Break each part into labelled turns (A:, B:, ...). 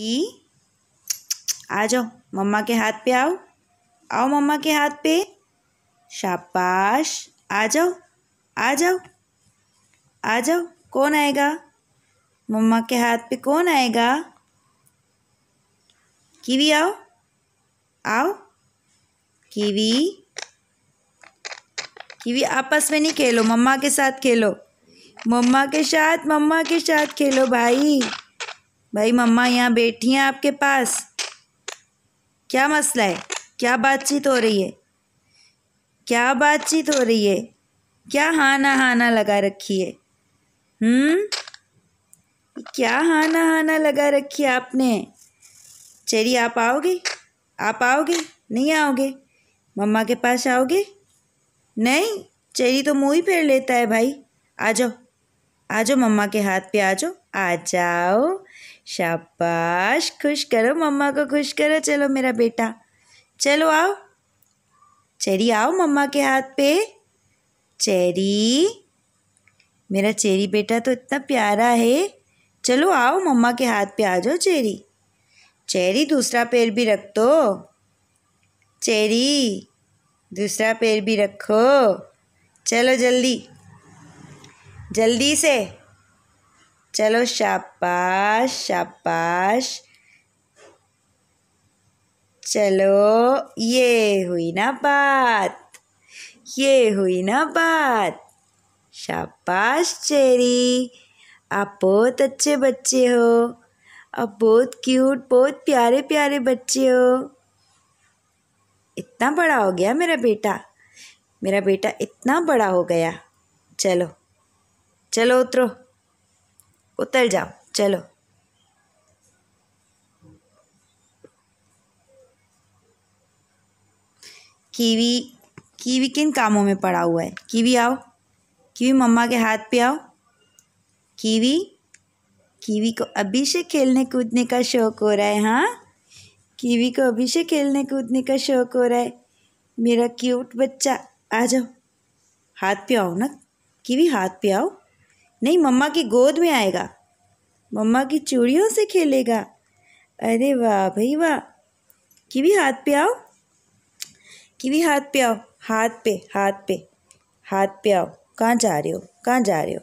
A: ई आ जाओ मम्मा के हाथ पे आओ आओ मम्मा के हाथ पे शाबाश आ जाओ आ जाओ आ जाओ कौन आएगा मम्मा के हाथ पे कौन आएगा कीवी आओ आओ कीवी कीवी आपस में नहीं खेलो मम्मा के साथ खेलो मम्मा के साथ मम्मा के साथ खेलो भाई भाई मम्मा यहाँ बैठी हैं आपके पास क्या मसला है क्या बातचीत हो रही है क्या बातचीत हो रही है क्या हाना हाना लगा रखी है हम्म क्या हाना हाना लगा रखी है आपने चेरी आप आओगे आप आओगे नहीं आओगे मम्मा के पास आओगे नहीं चेरी तो मुँह ही फेर लेता है भाई आ जाओ आ जाओ मम्मा के हाथ पे आ जाओ आ जाओ शाबाश खुश करो मम्मा को खुश करो चलो मेरा बेटा चलो आओ चेरी आओ मम्मा के हाथ पे चेरी मेरा चेरी बेटा तो इतना प्यारा है चलो आओ मम्मा के हाथ पे आ जाओ चेरी चेरी दूसरा पैर भी रख दो चेरी दूसरा पैर भी रखो चलो जल्दी जल्दी से चलो शाबाश शाबाश चलो ये हुई ना बात ये हुई ना बात शाबाश चेरी आप बहुत अच्छे बच्चे हो आप बहुत क्यूट बहुत प्यारे प्यारे बच्चे हो इतना बड़ा हो गया मेरा बेटा मेरा बेटा इतना बड़ा हो गया चलो चलो उतरो उतर जाओ चलो कीवी कीवी किन कामों में पड़ा हुआ है कीवी आओ कीवी मम्मा के हाथ पे आओ कीवी कीवी को अभी से खेलने कूदने का शौक हो रहा है हाँ कीवी को अभी से खेलने कूदने का शौक हो रहा है मेरा क्यूट बच्चा आ जाओ हाथ पे आओ ना कीवी हाथ पे आओ नहीं मम्मा की गोद में आएगा मम्मा की चूड़ियों से खेलेगा अरे वाह भाई वाह किवी हाथ पे आओ किवी हाथ पे आओ हाथ पे हाथ पे हाथ पे आओ कहाँ जा रहे हो कहाँ जा रहे हो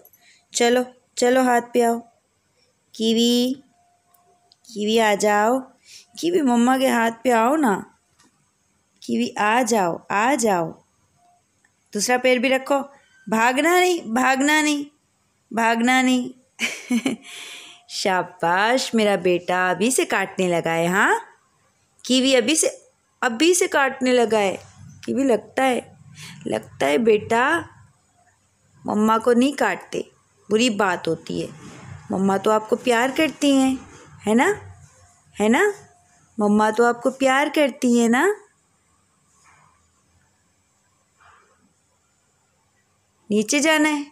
A: चलो चलो हाथ पे आओ कीवी कीवी आ जाओ कीवी मम्मा के हाथ पे आओ ना कीवी आ जाओ आ जाओ दूसरा पैर भी रखो भागना नहीं भागना नहीं भागना नहीं शाबाश मेरा बेटा अभी से काटने लगा है हाँ कीवी अभी से अभी से काटने लगा है कीवी लगता है लगता है बेटा मम्मा को नहीं काटते बुरी बात होती है मम्मा तो आपको प्यार करती हैं है ना है ना मम्मा तो आपको प्यार करती हैं ना नीचे जाना है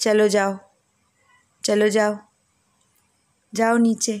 A: चलो जाओ चलो जाओ जाओ नीचे